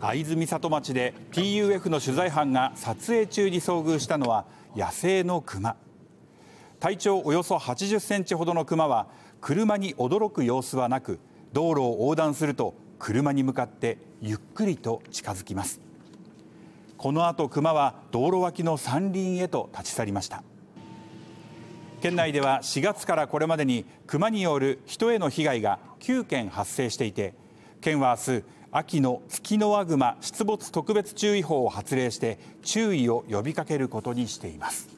会津美里町で TUF の取材班が撮影中に遭遇したのは野生のクマ体長およそ80センチほどのクマは車に驚く様子はなく道路を横断すると車に向かってゆっくりと近づきますこの後クマは道路脇の山林へと立ち去りました県内では4月からこれまでにクマによる人への被害が9件発生していて県は明日秋のツキノワグマ出没特別注意報を発令して注意を呼びかけることにしています